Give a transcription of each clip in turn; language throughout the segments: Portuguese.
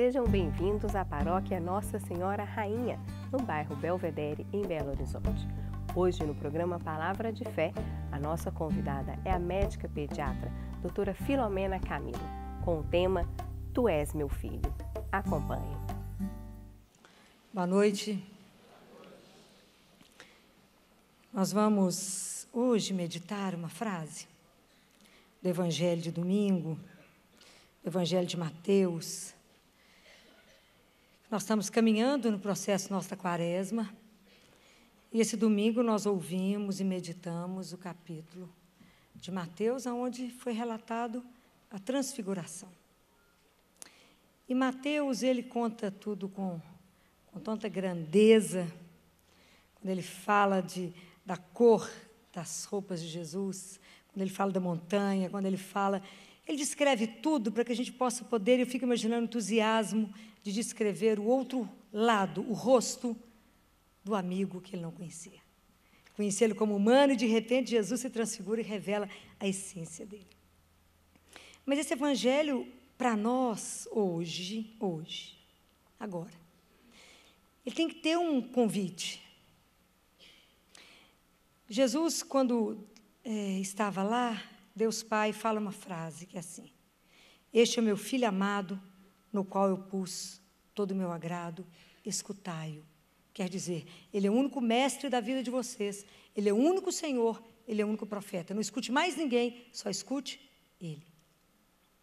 Sejam bem-vindos à paróquia Nossa Senhora Rainha, no bairro Belvedere, em Belo Horizonte. Hoje, no programa Palavra de Fé, a nossa convidada é a médica pediatra, doutora Filomena Camilo, com o tema Tu és meu filho. Acompanhe. Boa noite. Nós vamos hoje meditar uma frase do Evangelho de domingo, do Evangelho de Mateus, nós estamos caminhando no processo nossa quaresma. E esse domingo nós ouvimos e meditamos o capítulo de Mateus, onde foi relatado a transfiguração. E Mateus, ele conta tudo com, com tanta grandeza, quando ele fala de, da cor das roupas de Jesus, quando ele fala da montanha, quando ele fala ele descreve tudo para que a gente possa poder, eu fico imaginando o entusiasmo de descrever o outro lado, o rosto do amigo que ele não conhecia. Conhecê-lo como humano e de repente Jesus se transfigura e revela a essência dele. Mas esse evangelho para nós hoje, hoje, agora, ele tem que ter um convite. Jesus, quando é, estava lá, Deus Pai fala uma frase que é assim: Este é o meu filho amado, no qual eu pus todo o meu agrado, escutai-o. Quer dizer, Ele é o único mestre da vida de vocês, Ele é o único Senhor, Ele é o único profeta. Não escute mais ninguém, só escute Ele.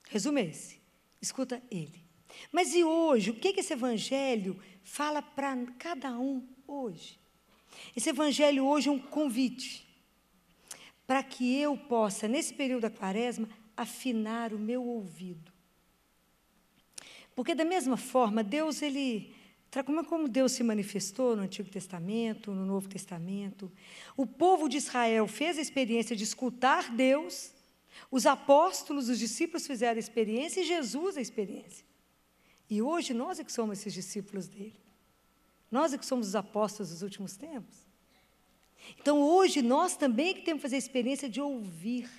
Resumo é esse: escuta Ele. Mas e hoje? O que, que esse Evangelho fala para cada um hoje? Esse Evangelho hoje é um convite para que eu possa, nesse período da quaresma, afinar o meu ouvido. Porque, da mesma forma, Deus, ele. Como Deus se manifestou no Antigo Testamento, no Novo Testamento. O povo de Israel fez a experiência de escutar Deus, os apóstolos, os discípulos fizeram a experiência e Jesus a experiência. E hoje nós é que somos esses discípulos dele. Nós é que somos os apóstolos dos últimos tempos. Então, hoje, nós também que temos que fazer a experiência de ouvir.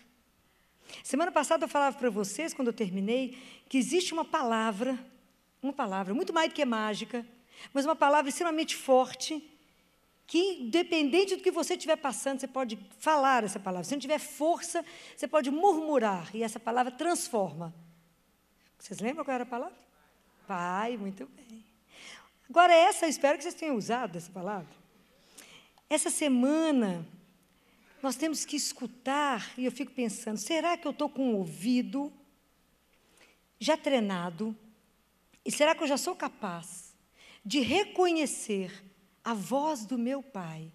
Semana passada eu falava para vocês, quando eu terminei, que existe uma palavra, uma palavra, muito mais do que é mágica, mas uma palavra extremamente forte, que, independente do que você estiver passando, você pode falar essa palavra. Se não tiver força, você pode murmurar, e essa palavra transforma. Vocês lembram qual era a palavra? Pai, muito bem. Agora, essa, eu espero que vocês tenham usado essa palavra. Essa semana, nós temos que escutar, e eu fico pensando: será que eu estou com o ouvido já treinado? E será que eu já sou capaz de reconhecer a voz do meu pai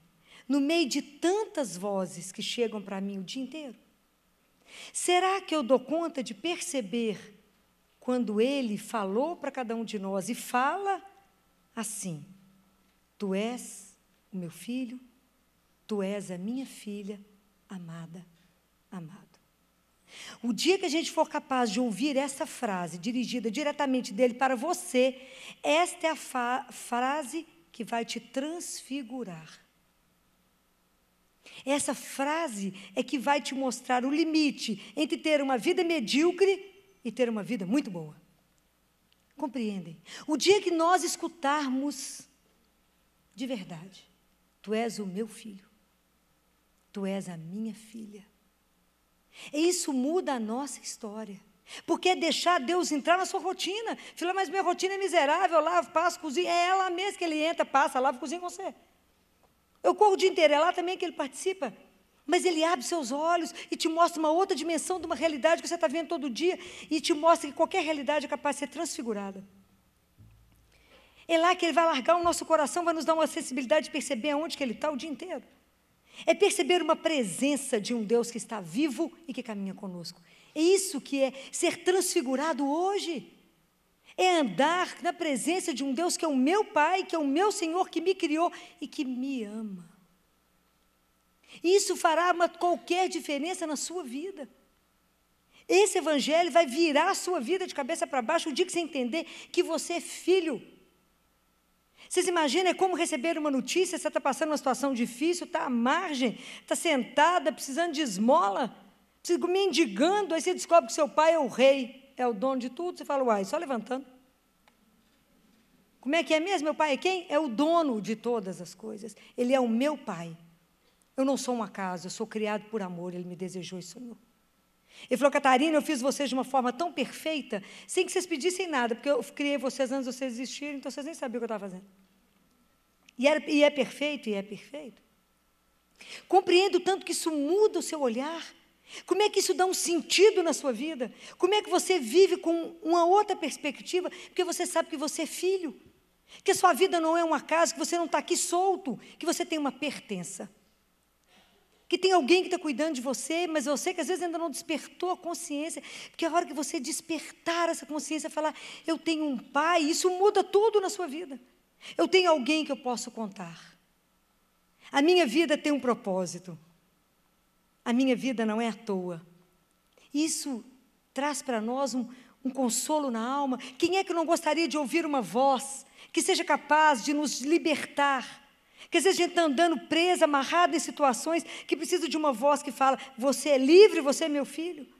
no meio de tantas vozes que chegam para mim o dia inteiro? Será que eu dou conta de perceber quando ele falou para cada um de nós e fala assim: Tu és o meu filho, tu és a minha filha amada, amado. O dia que a gente for capaz de ouvir essa frase dirigida diretamente dele para você, esta é a frase que vai te transfigurar. Essa frase é que vai te mostrar o limite entre ter uma vida medíocre e ter uma vida muito boa. Compreendem? O dia que nós escutarmos de verdade Tu és o meu filho. Tu és a minha filha. E isso muda a nossa história. Porque é deixar Deus entrar na sua rotina. Filha, mas minha rotina é miserável, eu lavo, passo, cozinho. É ela mesmo que ele entra, passa, lava, cozinha com você. Eu corro o dia inteiro, é lá também que ele participa. Mas ele abre seus olhos e te mostra uma outra dimensão de uma realidade que você está vendo todo dia e te mostra que qualquer realidade é capaz de ser transfigurada. É lá que Ele vai largar o nosso coração, vai nos dar uma sensibilidade de perceber aonde que Ele está o dia inteiro. É perceber uma presença de um Deus que está vivo e que caminha conosco. É isso que é ser transfigurado hoje. É andar na presença de um Deus que é o meu Pai, que é o meu Senhor, que me criou e que me ama. Isso fará uma, qualquer diferença na sua vida. Esse evangelho vai virar a sua vida de cabeça para baixo o dia que você entender que você é filho vocês imaginam é como receber uma notícia, você está passando uma situação difícil, está à margem, está sentada, precisando de esmola, precisa mendigando, aí você descobre que seu pai é o rei, é o dono de tudo, você fala, uai, só levantando. Como é que é mesmo? Meu pai é quem? É o dono de todas as coisas. Ele é o meu pai. Eu não sou um acaso, eu sou criado por amor, ele me desejou e sonhou. Ele falou, Catarina, eu fiz vocês de uma forma tão perfeita, sem que vocês pedissem nada, porque eu criei vocês antes de vocês existirem, então vocês nem sabiam o que eu estava fazendo. E, era, é, e é perfeito, e é perfeito. Compreendo tanto que isso muda o seu olhar. Como é que isso dá um sentido na sua vida? Como é que você vive com uma outra perspectiva? Porque você sabe que você é filho, que a sua vida não é um acaso, que você não está aqui solto, que você tem uma pertença. Que tem alguém que está cuidando de você, mas você que às vezes ainda não despertou a consciência, porque a é hora que você despertar essa consciência, falar, eu tenho um pai, isso muda tudo na sua vida. Eu tenho alguém que eu posso contar. A minha vida tem um propósito. A minha vida não é à toa. Isso traz para nós um, um consolo na alma. Quem é que não gostaria de ouvir uma voz que seja capaz de nos libertar? Que às vezes a gente está andando presa, amarrada em situações que precisa de uma voz que fala: Você é livre, você é meu filho.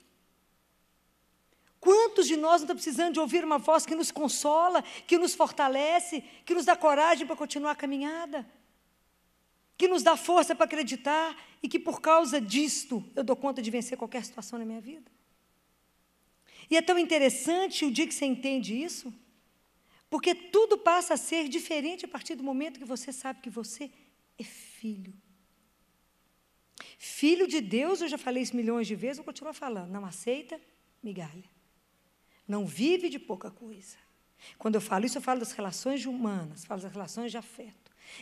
Quantos de nós não estão tá precisando de ouvir uma voz que nos consola, que nos fortalece, que nos dá coragem para continuar a caminhada, que nos dá força para acreditar e que por causa disto eu dou conta de vencer qualquer situação na minha vida? E é tão interessante o dia que você entende isso, porque tudo passa a ser diferente a partir do momento que você sabe que você é filho. Filho de Deus, eu já falei isso milhões de vezes, vou continuar falando, não aceita migalha não vive de pouca coisa. Quando eu falo isso, eu falo das relações humanas, falo das relações de afeto.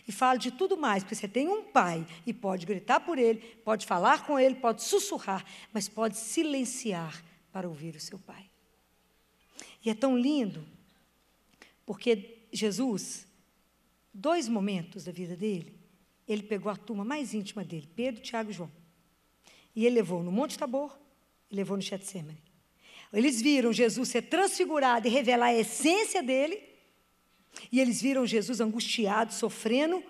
E falo de tudo mais, porque você tem um pai e pode gritar por ele, pode falar com ele, pode sussurrar, mas pode silenciar para ouvir o seu pai. E é tão lindo, porque Jesus, dois momentos da vida dele, ele pegou a turma mais íntima dele, Pedro, Tiago e João. E ele levou no Monte Tabor e levou no Getsemane. Eles viram Jesus ser transfigurado e revelar a essência dele. E eles viram Jesus angustiado, sofrendo,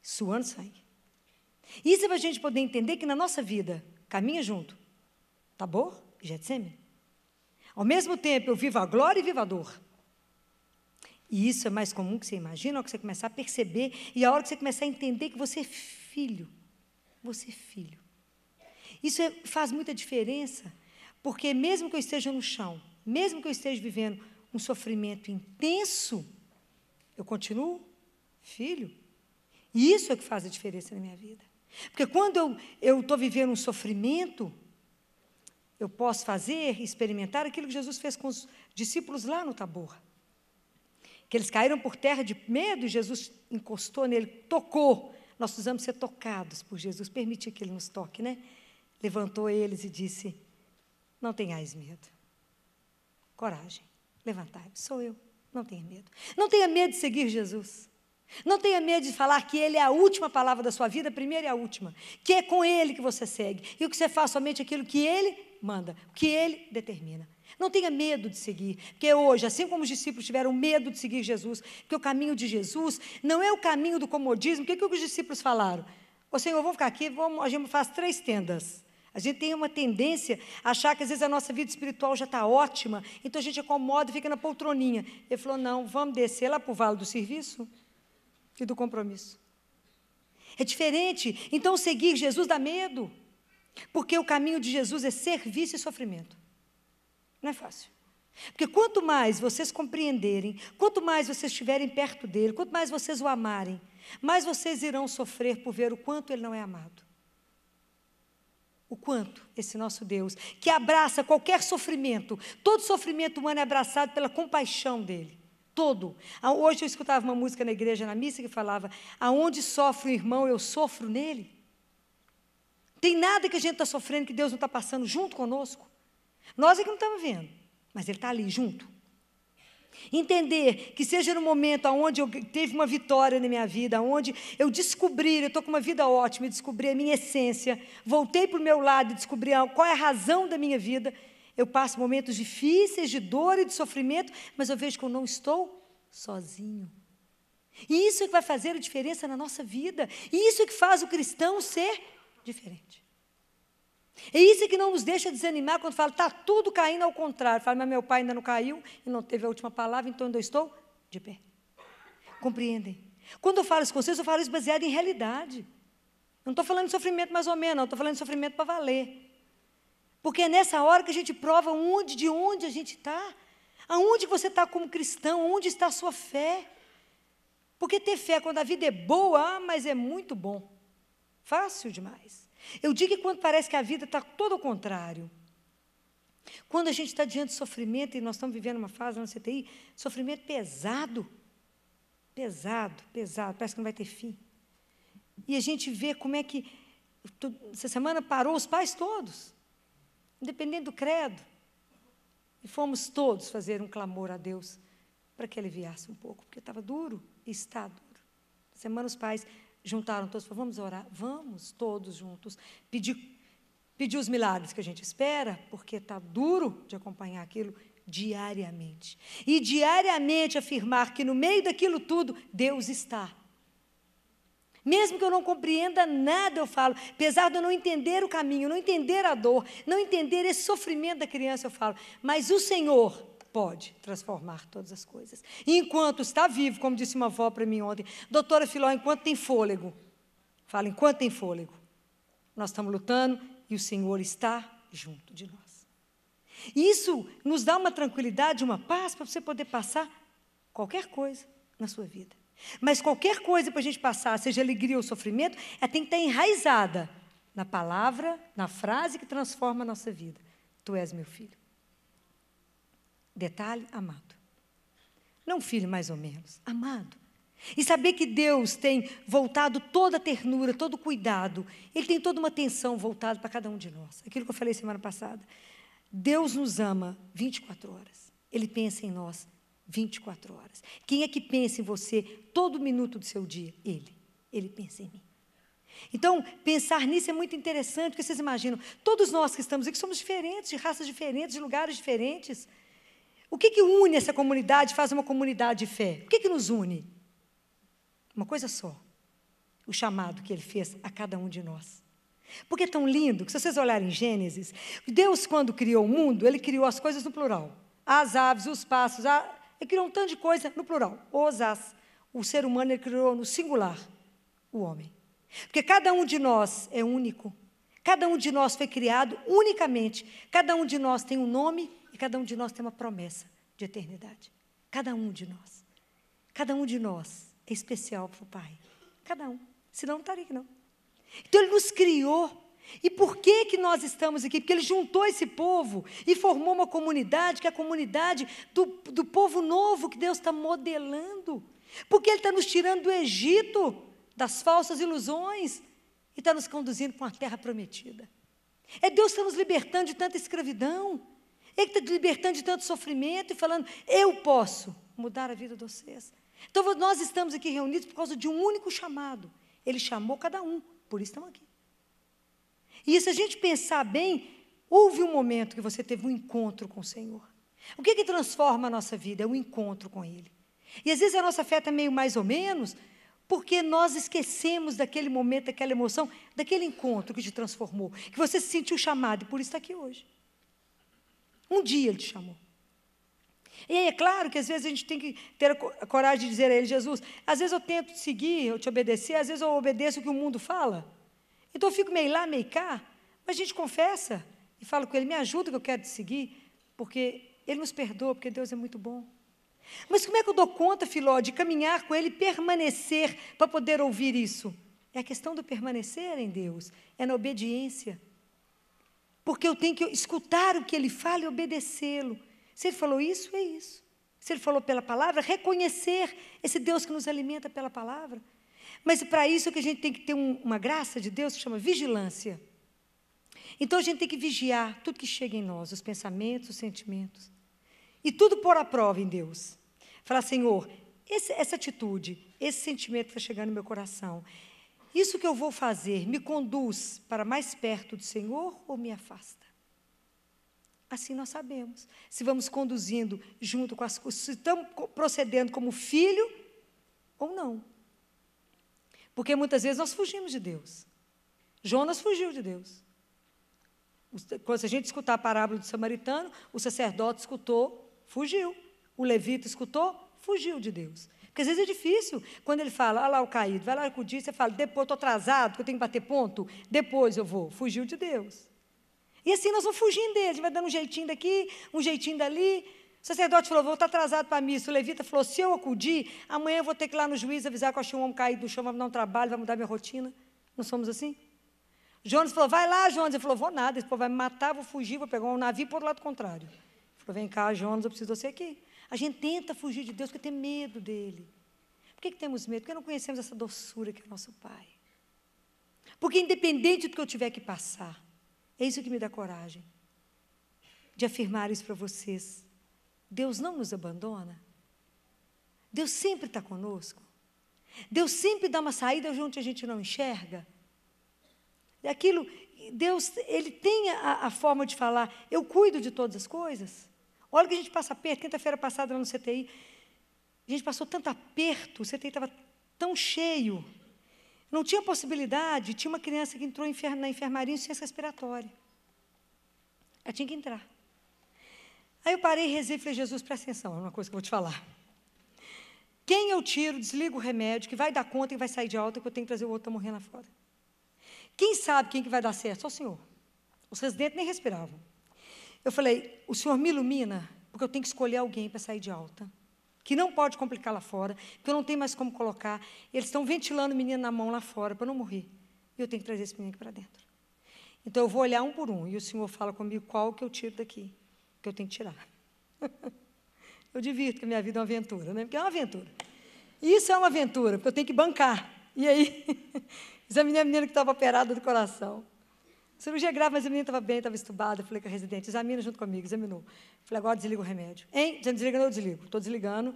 suando sangue. Isso é para a gente poder entender que na nossa vida, caminha junto. Tabor tá e Getsemane. Ao mesmo tempo, eu vivo a glória e vivo a dor. E isso é mais comum que você imagina, a hora que você começar a perceber e a hora que você começar a entender que você é filho. Você é filho. Isso é, faz muita diferença porque mesmo que eu esteja no chão, mesmo que eu esteja vivendo um sofrimento intenso, eu continuo filho. E isso é que faz a diferença na minha vida. Porque quando eu estou vivendo um sofrimento, eu posso fazer, experimentar aquilo que Jesus fez com os discípulos lá no Tabor. Que eles caíram por terra de medo e Jesus encostou nele, tocou. Nós precisamos ser tocados por Jesus, permitir que ele nos toque, né? Levantou eles e disse: não tenhais medo. Coragem. Levantai. Sou eu. Não tenha medo. Não tenha medo de seguir Jesus. Não tenha medo de falar que Ele é a última palavra da sua vida, a primeira e a última. Que é com Ele que você segue. E o que você faz somente aquilo que Ele manda, o que Ele determina. Não tenha medo de seguir, porque hoje, assim como os discípulos tiveram medo de seguir Jesus, porque o caminho de Jesus não é o caminho do comodismo, o que, é que os discípulos falaram? Ô Senhor, vou ficar aqui, vamos, a gente faz três tendas. A gente tem uma tendência a achar que às vezes a nossa vida espiritual já está ótima, então a gente acomoda e fica na poltroninha. Ele falou: não, vamos descer lá para o vale do serviço e do compromisso. É diferente. Então seguir Jesus dá medo, porque o caminho de Jesus é serviço e sofrimento. Não é fácil. Porque quanto mais vocês compreenderem, quanto mais vocês estiverem perto dele, quanto mais vocês o amarem, mais vocês irão sofrer por ver o quanto ele não é amado o quanto esse nosso Deus, que abraça qualquer sofrimento, todo sofrimento humano é abraçado pela compaixão dele. Todo. Ah, hoje eu escutava uma música na igreja, na missa, que falava: Aonde sofre o irmão, eu sofro nele. Tem nada que a gente está sofrendo que Deus não está passando junto conosco. Nós é que não estamos vendo, mas Ele está ali junto. Entender que seja no momento onde eu teve uma vitória na minha vida, onde eu descobri, eu estou com uma vida ótima, descobri a minha essência, voltei para o meu lado e descobri qual é a razão da minha vida. Eu passo momentos difíceis, de dor e de sofrimento, mas eu vejo que eu não estou sozinho. E isso é que vai fazer a diferença na nossa vida. E isso é que faz o cristão ser diferente. É isso que não nos deixa desanimar quando fala, está tudo caindo ao contrário. Fala, mas meu pai ainda não caiu, e não teve a última palavra, então ainda estou de pé. Compreendem? Quando eu falo isso com vocês, eu falo isso baseado em realidade. Eu não estou falando de sofrimento mais ou menos, não, estou falando de sofrimento para valer. Porque é nessa hora que a gente prova onde, de onde a gente está, aonde você está como cristão, onde está a sua fé. Porque ter fé quando a vida é boa, ah, mas é muito bom. Fácil demais. Eu digo que quando parece que a vida está todo ao contrário. Quando a gente está diante de sofrimento, e nós estamos vivendo uma fase na CTI, sofrimento pesado. Pesado, pesado, parece que não vai ter fim. E a gente vê como é que. Essa semana parou os pais todos, independente do credo. E fomos todos fazer um clamor a Deus para que aliviasse um pouco, porque estava duro e está duro. Semana os pais juntaram todos, falaram, vamos orar, vamos todos juntos pedir, pedir os milagres que a gente espera, porque está duro de acompanhar aquilo diariamente. E diariamente afirmar que no meio daquilo tudo, Deus está. Mesmo que eu não compreenda nada, eu falo, apesar de eu não entender o caminho, não entender a dor, não entender esse sofrimento da criança, eu falo, mas o Senhor, pode transformar todas as coisas. E enquanto está vivo, como disse uma avó para mim ontem, doutora Filó, enquanto tem fôlego, fala, enquanto tem fôlego, nós estamos lutando e o Senhor está junto de nós. isso nos dá uma tranquilidade, uma paz para você poder passar qualquer coisa na sua vida. Mas qualquer coisa para a gente passar, seja alegria ou sofrimento, ela é, tem que estar enraizada na palavra, na frase que transforma a nossa vida. Tu és meu filho. Detalhe, amado. Não filho mais ou menos, amado. E saber que Deus tem voltado toda a ternura, todo o cuidado, Ele tem toda uma atenção voltada para cada um de nós. Aquilo que eu falei semana passada. Deus nos ama 24 horas. Ele pensa em nós 24 horas. Quem é que pensa em você todo minuto do seu dia? Ele. Ele pensa em mim. Então, pensar nisso é muito interessante, porque vocês imaginam, todos nós que estamos aqui somos diferentes, de raças diferentes, de lugares diferentes. O que, que une essa comunidade, faz uma comunidade de fé? O que, que nos une? Uma coisa só: o chamado que ele fez a cada um de nós. Porque é tão lindo que, se vocês olharem em Gênesis, Deus, quando criou o mundo, ele criou as coisas no plural: as aves, os passos, a... ele criou um tanto de coisa no plural, os as. O ser humano ele criou no singular, o homem. Porque cada um de nós é único. Cada um de nós foi criado unicamente. Cada um de nós tem um nome e cada um de nós tem uma promessa de eternidade. Cada um de nós. Cada um de nós é especial para o Pai. Cada um. Senão não estaria aqui, não. Então Ele nos criou. E por que, que nós estamos aqui? Porque Ele juntou esse povo e formou uma comunidade, que é a comunidade do, do povo novo que Deus está modelando. Porque Ele está nos tirando do Egito, das falsas ilusões, e está nos conduzindo para uma terra prometida. É Deus que está nos libertando de tanta escravidão. Ele está libertando de tanto sofrimento e falando: eu posso mudar a vida de vocês. Então, nós estamos aqui reunidos por causa de um único chamado. Ele chamou cada um, por isso estamos aqui. E se a gente pensar bem, houve um momento que você teve um encontro com o Senhor. O que, que transforma a nossa vida? É o um encontro com Ele. E às vezes a nossa fé está meio mais ou menos, porque nós esquecemos daquele momento, daquela emoção, daquele encontro que te transformou, que você se sentiu chamado e por isso está aqui hoje. Um dia ele te chamou. E aí é claro que às vezes a gente tem que ter a coragem de dizer a ele, Jesus, às vezes eu tento te seguir, eu te obedecer, às vezes eu obedeço o que o mundo fala. Então eu fico meio lá, meio cá, mas a gente confessa e fala com ele, me ajuda que eu quero te seguir, porque ele nos perdoa, porque Deus é muito bom. Mas como é que eu dou conta, Filó, de caminhar com ele, permanecer para poder ouvir isso? É a questão do permanecer em Deus, é na obediência porque eu tenho que escutar o que ele fala e obedecê-lo. Se ele falou isso, é isso. Se ele falou pela palavra, reconhecer esse Deus que nos alimenta pela palavra. Mas para isso que a gente tem que ter um, uma graça de Deus que chama vigilância. Então a gente tem que vigiar tudo que chega em nós, os pensamentos, os sentimentos. E tudo por a prova em Deus. Falar, Senhor, esse, essa atitude, esse sentimento que está chegando no meu coração, isso que eu vou fazer me conduz para mais perto do Senhor ou me afasta? Assim nós sabemos. Se vamos conduzindo junto com as coisas, se estamos procedendo como filho ou não. Porque muitas vezes nós fugimos de Deus. Jonas fugiu de Deus. Quando a gente escutar a parábola do samaritano, o sacerdote escutou, fugiu. O levita escutou, fugiu de Deus. Porque às vezes é difícil. Quando ele fala, ah lá o caído, vai lá acudir, você fala, depois estou atrasado, porque eu tenho que bater ponto, depois eu vou. Fugiu de Deus. E assim nós vamos fugindo dele, a gente vai dando um jeitinho daqui, um jeitinho dali. O sacerdote falou, vou estar atrasado para a missa. O levita falou, se eu acudir, amanhã eu vou ter que ir lá no juiz avisar que eu achei um homem caído do chão, vai me dar um trabalho, vai mudar minha rotina. Não somos assim? Jonas falou, vai lá, Jonas. Ele falou, vou nada, esse povo vai me matar, vou fugir, vou pegar um navio para o lado contrário. Ele falou, vem cá, Jonas, eu preciso de você aqui. A gente tenta fugir de Deus porque tem medo dele. Por que, que temos medo? Porque não conhecemos essa doçura que é o nosso Pai. Porque, independente do que eu tiver que passar, é isso que me dá coragem de afirmar isso para vocês. Deus não nos abandona. Deus sempre está conosco. Deus sempre dá uma saída onde a gente não enxerga. Aquilo, Deus, Ele tem a, a forma de falar: eu cuido de todas as coisas. Olha o que a gente passa perto. Quinta-feira passada lá no CTI, a gente passou tanto aperto, o CTI estava tão cheio. Não tinha possibilidade. Tinha uma criança que entrou na enfermaria em ciência respiratória. Ela tinha que entrar. Aí eu parei e rezei e falei, Jesus, presta atenção, é uma coisa que eu vou te falar. Quem eu tiro, desligo o remédio, que vai dar conta e vai sair de alta, que eu tenho que trazer o outro morrendo lá fora. Quem sabe quem que vai dar certo? Só o Senhor. Os residentes nem respiravam. Eu falei: o senhor me ilumina, porque eu tenho que escolher alguém para sair de alta. Que não pode complicar lá fora, porque eu não tenho mais como colocar. Eles estão ventilando o menino na mão lá fora para não morrer. E eu tenho que trazer esse menino aqui para dentro. Então eu vou olhar um por um. E o senhor fala comigo qual que eu tiro daqui, que eu tenho que tirar. eu divirto que minha vida é uma aventura, né? Porque é uma aventura. Isso é uma aventura, porque eu tenho que bancar. E aí, examinei é a menina que estava operada do coração. Cirurgia grave, mas a menina estava bem, estava estubada. Falei com a residente, examina junto comigo, examinou. Falei, agora desliga o remédio. Hein? já não desliga? Não, eu desligo. Estou desligando.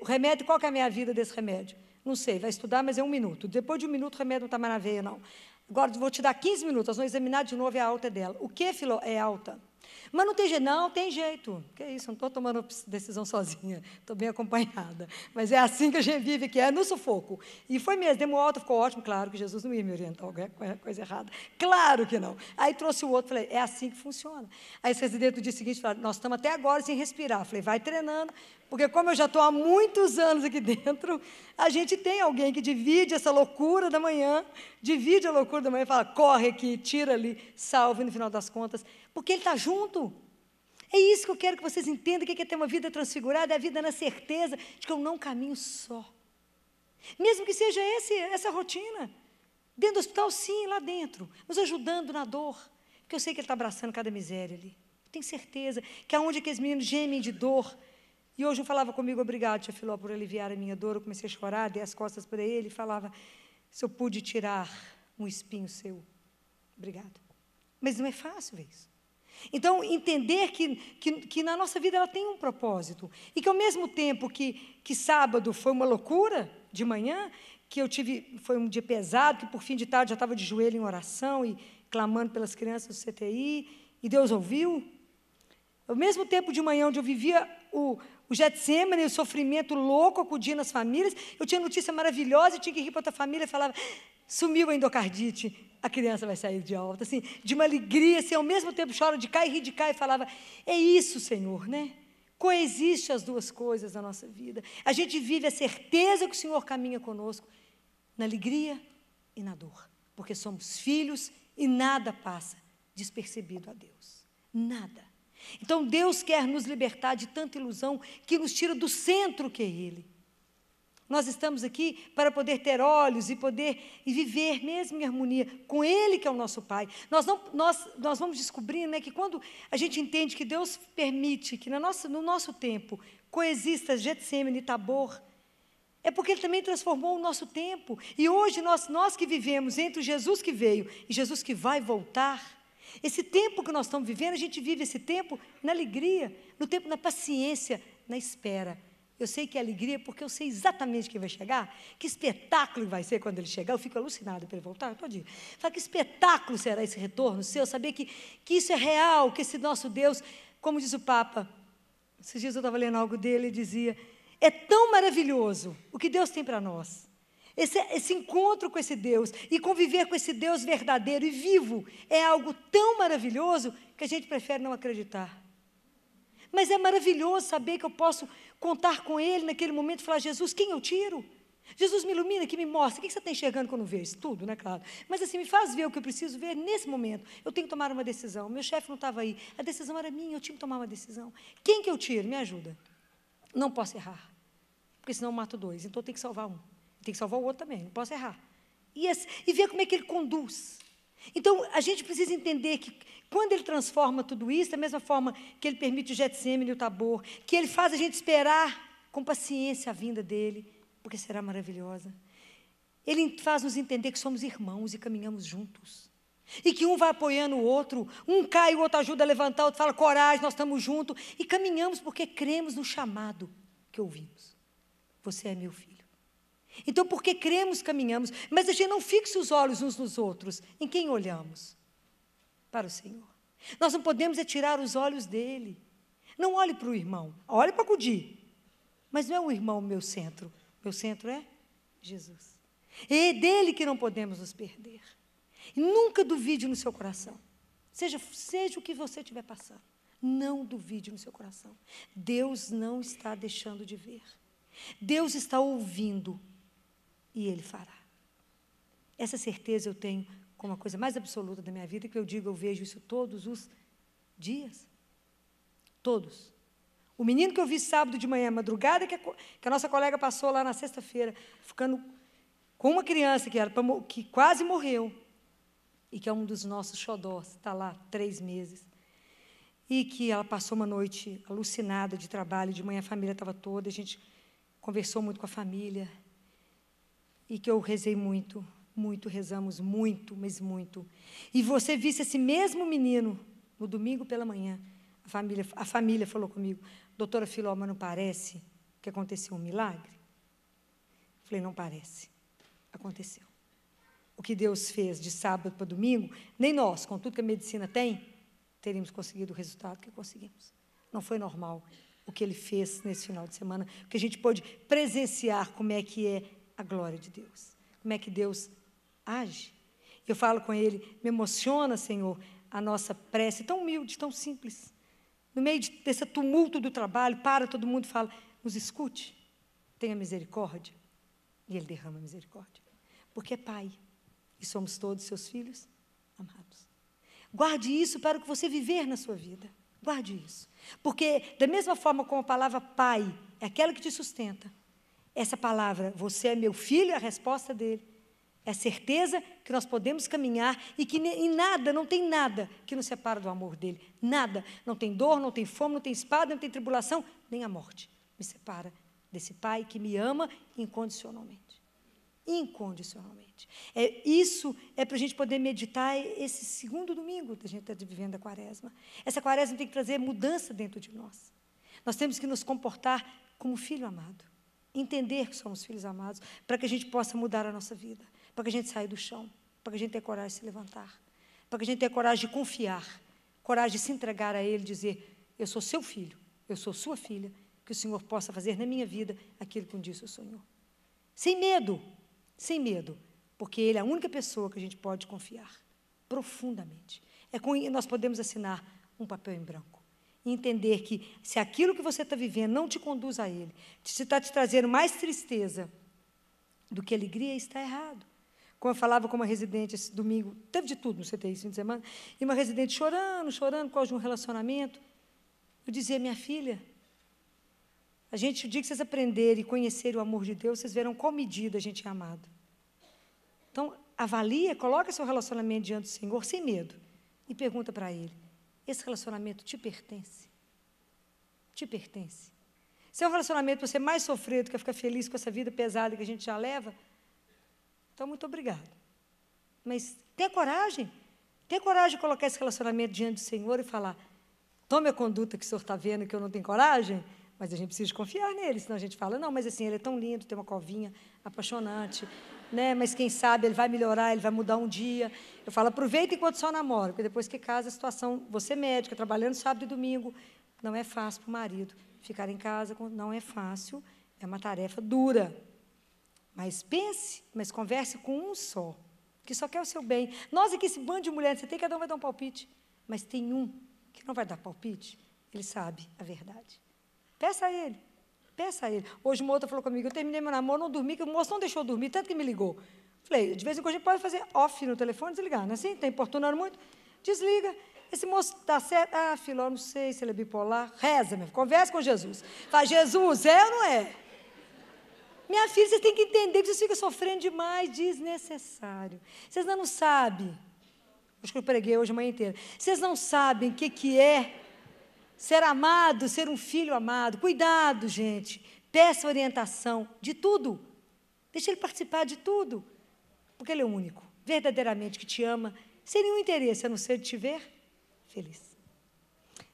O remédio, qual que é a minha vida desse remédio? Não sei, vai estudar, mas é um minuto. Depois de um minuto, o remédio não está mais na veia, não. Agora vou te dar 15 minutos, nós vamos examinar de novo a alta é dela. O que, Filó, é alta? Mas não tem jeito, não, tem jeito. Que isso, não estou tomando decisão sozinha, estou bem acompanhada. Mas é assim que a gente vive, que é no sufoco. E foi mesmo, dei alto, ficou ótimo, claro que Jesus não ia me orientar, qualquer coisa errada. Claro que não. Aí trouxe o outro, falei, é assim que funciona. Aí esse residente do dia seguinte falou, nós estamos até agora sem respirar. Falei, vai treinando, porque como eu já estou há muitos anos aqui dentro, a gente tem alguém que divide essa loucura da manhã, divide a loucura da manhã e fala, corre aqui, tira ali, salve no final das contas, porque ele está junto. É isso que eu quero que vocês entendam, o que é ter uma vida transfigurada, é a vida na certeza de que eu não caminho só. Mesmo que seja esse, essa rotina. Dentro do hospital, sim, lá dentro, nos ajudando na dor. Porque eu sei que ele está abraçando cada miséria ali. Eu tenho certeza que aonde aqueles meninos gemem de dor, e hoje eu falava comigo, obrigado, tia Filó, por aliviar a minha dor. Eu comecei a chorar, dei as costas para ele e falava, se eu pude tirar um espinho seu, obrigado. Mas não é fácil ver isso. Então, entender que, que, que, na nossa vida ela tem um propósito. E que ao mesmo tempo que, que sábado foi uma loucura de manhã, que eu tive, foi um dia pesado, que por fim de tarde já estava de joelho em oração e clamando pelas crianças do CTI, e Deus ouviu. Ao mesmo tempo de manhã onde eu vivia o, o Getsemane, o sofrimento louco acudia nas famílias. Eu tinha notícia maravilhosa e tinha que ir para outra família e falava: sumiu a endocardite, a criança vai sair de alta, assim, de uma alegria, assim, ao mesmo tempo choro de cá e ri de cá e falava: é isso, Senhor, né? Coexistem as duas coisas na nossa vida. A gente vive a certeza que o Senhor caminha conosco na alegria e na dor, porque somos filhos e nada passa despercebido a Deus. Nada. Então Deus quer nos libertar de tanta ilusão que nos tira do centro que é Ele. Nós estamos aqui para poder ter olhos e poder e viver mesmo em harmonia com Ele que é o nosso Pai. Nós, não, nós, nós vamos descobrindo né, que quando a gente entende que Deus permite que na nossa, no nosso tempo coexista Getsemane e Tabor, é porque ele também transformou o nosso tempo. E hoje nós, nós que vivemos entre Jesus que veio e Jesus que vai voltar, esse tempo que nós estamos vivendo, a gente vive esse tempo na alegria, no tempo na paciência, na espera. Eu sei que é alegria porque eu sei exatamente quem vai chegar, que espetáculo vai ser quando ele chegar. Eu fico alucinado para ele voltar, todo dia. Fala que espetáculo será esse retorno seu, saber que, que isso é real, que esse nosso Deus, como diz o Papa, esses dias eu estava lendo algo dele e dizia: é tão maravilhoso o que Deus tem para nós esse, esse, encontro com esse Deus e conviver com esse Deus verdadeiro e vivo é algo tão maravilhoso que a gente prefere não acreditar. Mas é maravilhoso saber que eu posso contar com Ele naquele momento e falar: Jesus, quem eu tiro? Jesus me ilumina, que me mostra. O que você está enxergando quando vê isso? Tudo, né, claro? Mas assim, me faz ver o que eu preciso ver nesse momento. Eu tenho que tomar uma decisão. Meu chefe não estava aí. A decisão era minha, eu tinha que tomar uma decisão. Quem que eu tiro? Me ajuda. Não posso errar. Porque senão eu mato dois, então eu tenho que salvar um. Tem que salvar o outro também, não posso errar. E, esse, e ver como é que ele conduz. Então, a gente precisa entender que quando ele transforma tudo isso, da mesma forma que ele permite o Getsemane e o Tabor, que ele faz a gente esperar com paciência a vinda dele, porque será maravilhosa. Ele faz nos entender que somos irmãos e caminhamos juntos. E que um vai apoiando o outro, um cai, o outro ajuda a levantar, o outro fala coragem, nós estamos juntos. E caminhamos porque cremos no chamado que ouvimos. Você é meu filho. Então, porque cremos, caminhamos, mas a gente não fixa os olhos uns nos outros. Em quem olhamos? Para o Senhor. Nós não podemos é tirar os olhos dele. Não olhe para o irmão, olhe para acudir. Mas não é o irmão o meu centro. Meu centro é Jesus. É dele que não podemos nos perder. Nunca duvide no seu coração. Seja, seja o que você estiver passando. Não duvide no seu coração. Deus não está deixando de ver. Deus está ouvindo e Ele fará. Essa certeza eu tenho como a coisa mais absoluta da minha vida, que eu digo, eu vejo isso todos os dias. Todos. O menino que eu vi sábado de manhã, madrugada, que a, que a nossa colega passou lá na sexta-feira, ficando com uma criança que, era que quase morreu, e que é um dos nossos xodós, está lá três meses. E que ela passou uma noite alucinada de trabalho, de manhã a família estava toda, a gente conversou muito com a família, e que eu rezei muito, muito, rezamos muito, mas muito. E você visse esse mesmo menino no domingo pela manhã. A família, a família falou comigo, doutora Filoma, não parece que aconteceu um milagre? Eu falei, não parece. Aconteceu. O que Deus fez de sábado para domingo, nem nós, com tudo que a medicina tem, teríamos conseguido o resultado que conseguimos. Não foi normal o que ele fez nesse final de semana, porque a gente pôde presenciar como é que é a glória de Deus. Como é que Deus age? Eu falo com ele, me emociona, Senhor, a nossa prece tão humilde, tão simples. No meio de, desse tumulto do trabalho, para todo mundo e fala: nos escute, tenha misericórdia. E ele derrama misericórdia. Porque é Pai e somos todos seus filhos amados. Guarde isso para o que você viver na sua vida. Guarde isso. Porque, da mesma forma como a palavra Pai é aquela que te sustenta, essa palavra, você é meu filho, é a resposta dele. É a certeza que nós podemos caminhar e que em nada, não tem nada que nos separa do amor dele. Nada. Não tem dor, não tem fome, não tem espada, não tem tribulação, nem a morte me separa desse pai que me ama incondicionalmente. Incondicionalmente. É, isso é para a gente poder meditar esse segundo domingo que a gente está vivendo a quaresma. Essa quaresma tem que trazer mudança dentro de nós. Nós temos que nos comportar como filho amado entender que somos filhos amados, para que a gente possa mudar a nossa vida, para que a gente saia do chão, para que a gente tenha coragem de se levantar, para que a gente tenha coragem de confiar, coragem de se entregar a Ele, dizer: Eu sou seu filho, eu sou sua filha, que o Senhor possa fazer na minha vida aquilo que um dia o Senhor. Sem medo, sem medo, porque Ele é a única pessoa que a gente pode confiar profundamente. É com, nós podemos assinar um papel em branco e entender que se aquilo que você está vivendo não te conduz a Ele, se está te trazendo mais tristeza do que alegria, está errado. Como eu falava com uma residente esse domingo, teve de tudo no CTI esse fim de semana, e uma residente chorando, chorando por causa de um relacionamento. Eu dizia, minha filha, a gente, o dia que vocês aprenderem e conhecerem o amor de Deus, vocês verão qual medida a gente é amado. Então, avalia, coloca seu relacionamento diante do Senhor sem medo e pergunta para Ele: esse relacionamento te pertence. Te pertence. Se é um relacionamento para você mais sofrer do que ficar feliz com essa vida pesada que a gente já leva, então muito obrigado. Mas tenha coragem. Tenha coragem de colocar esse relacionamento diante do Senhor e falar: tome a conduta que o Senhor está vendo que eu não tenho coragem, mas a gente precisa confiar nele, senão a gente fala: não, mas assim, ele é tão lindo, tem uma covinha apaixonante, né? Mas quem sabe ele vai melhorar, ele vai mudar um dia. Eu falo, aproveita enquanto só namora, porque depois que casa a situação, você é médica, trabalhando sábado e domingo, não é fácil para o marido. Ficar em casa não é fácil, é uma tarefa dura. Mas pense, mas converse com um só, que só quer o seu bem. Nós aqui, esse bando de mulheres, você tem, cada um vai dar um palpite. Mas tem um que não vai dar palpite, ele sabe a verdade. Peça a ele, Peça a ele. Hoje uma outra falou comigo, eu terminei meu namoro, não dormi, que o moço não deixou dormir, tanto que me ligou. Falei, de vez em quando a gente pode fazer off no telefone, desligar, não é assim? Está importunando muito? Desliga. Esse moço está certo? Ah, filó, não sei se ele é bipolar. Reza, minha conversa com Jesus. Fala, Jesus, é ou não é? Minha filha, vocês têm que entender que vocês ficam sofrendo demais, desnecessário. Vocês não sabem. Acho que eu preguei hoje a manhã inteira. Vocês não sabem o que, que é ser amado, ser um filho amado. Cuidado, gente. Peça orientação de tudo. Deixa ele participar de tudo. Porque ele é o único, verdadeiramente, que te ama, sem nenhum interesse a não ser de te ver feliz.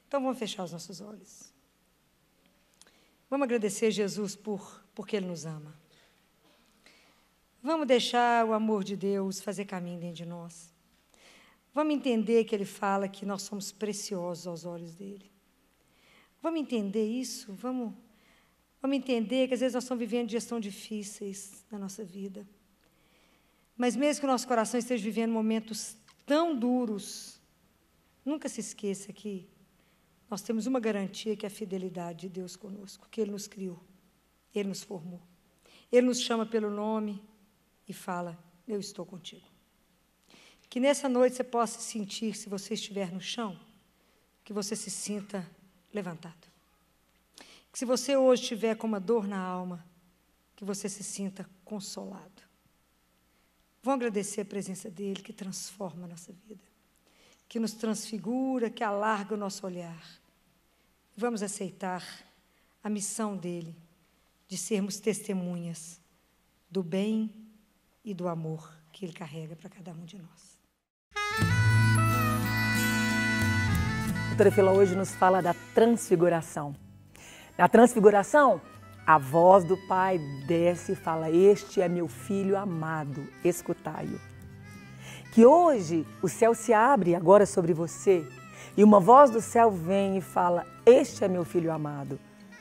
Então vamos fechar os nossos olhos. Vamos agradecer Jesus por porque ele nos ama. Vamos deixar o amor de Deus fazer caminho dentro de nós. Vamos entender que ele fala que nós somos preciosos aos olhos dele. Vamos entender isso? Vamos, vamos entender que às vezes nós estamos vivendo tão difíceis na nossa vida. Mas mesmo que o nosso coração esteja vivendo momentos tão duros, nunca se esqueça que nós temos uma garantia que é a fidelidade de Deus conosco, que Ele nos criou, Ele nos formou. Ele nos chama pelo nome e fala: Eu estou contigo. Que nessa noite você possa sentir, se você estiver no chão, que você se sinta levantado. Que se você hoje tiver com uma dor na alma, que você se sinta consolado. Vão agradecer a presença dele que transforma a nossa vida, que nos transfigura, que alarga o nosso olhar. Vamos aceitar a missão dele de sermos testemunhas do bem e do amor que ele carrega para cada um de nós. doutora Fila hoje nos fala da transfiguração. Na transfiguração, a voz do Pai desce e fala: Este é meu filho amado, escutai-o. Que hoje o céu se abre agora sobre você e uma voz do céu vem e fala: Este é meu filho amado.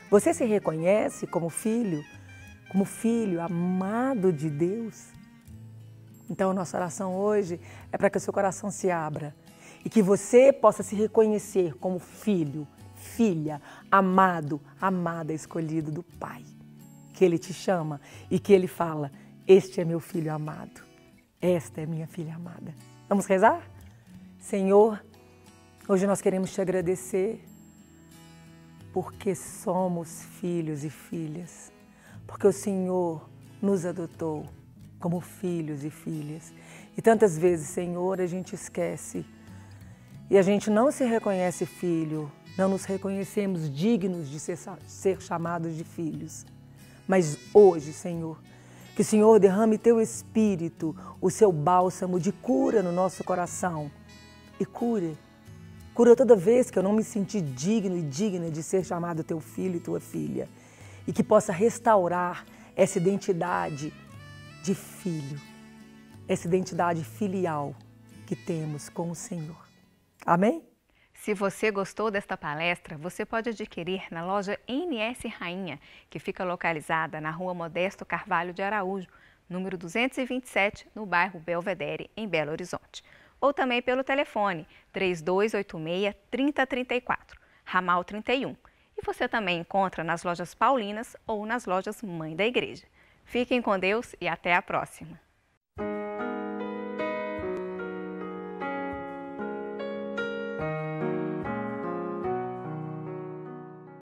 Você se reconhece como filho? Como filho amado de Deus? Então, nossa oração hoje é para que o seu coração se abra e que você possa se reconhecer como filho, filha, amado, amada, escolhido do Pai. Que Ele te chama e que Ele fala: Este é meu filho amado, esta é minha filha amada. Vamos rezar? Senhor, hoje nós queremos te agradecer porque somos filhos e filhas, porque o Senhor nos adotou como filhos e filhas. E tantas vezes, Senhor, a gente esquece e a gente não se reconhece filho, não nos reconhecemos dignos de ser, ser chamados de filhos. Mas hoje, Senhor, que o Senhor derrame teu espírito, o seu bálsamo de cura no nosso coração e cure. Cura toda vez que eu não me senti digno e digna de ser chamado teu filho e tua filha. E que possa restaurar essa identidade de filho, essa identidade filial que temos com o Senhor. Amém? Se você gostou desta palestra, você pode adquirir na loja NS Rainha, que fica localizada na rua Modesto Carvalho de Araújo, número 227, no bairro Belvedere, em Belo Horizonte. Ou também pelo telefone 3286-3034, ramal 31. E você também encontra nas lojas paulinas ou nas lojas Mãe da Igreja. Fiquem com Deus e até a próxima!